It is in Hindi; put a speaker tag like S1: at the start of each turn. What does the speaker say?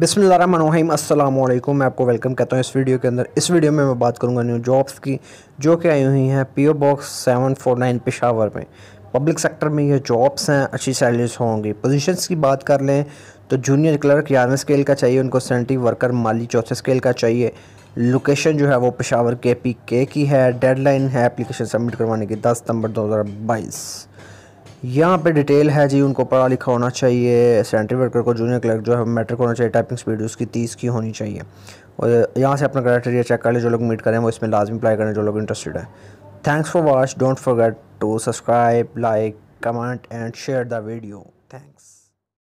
S1: बिसमीम अल्लाम मैं आपको वेलकम करता हूँ इस वीडियो के अंदर इस वीडियो में मैं बात करूँगा न्यू जॉब्स की जो कि आई हुई हैं O box seven four nine Peshawar में पब्लिक सेक्टर में ये जॉब्स हैं अच्छी सैलरीज होंगी पोजीशंस की बात कर लें तो जूनियर क्लर्क ग्यारहवें स्केल का चाहिए उनको सेंटी वर्कर माली चौथे स्केल का चाहिए लोकेशन जो है वो पेशावर के पी के की है डेडलाइन है एप्लीकेशन सबमिट करवाने की दस सितंबर दो हज़ार बाईस यहाँ पे डिटेल है जी उनको पढ़ा लिखा होना चाहिए सेंट्री वर्कर को जूनियर क्लर्क जो है मैट्रिक होना चाहिए टाइपिंग स्पीड उसकी तीस की होनी चाहिए और यहाँ से अपना क्राइटेरिया चेक कर लें जो लोग मीट करें वो इसमें लाजमी अप्लाई करें जो लोग इंटरेस्टेड हैं thanks for watch don't forget to subscribe like comment and share the video
S2: thanks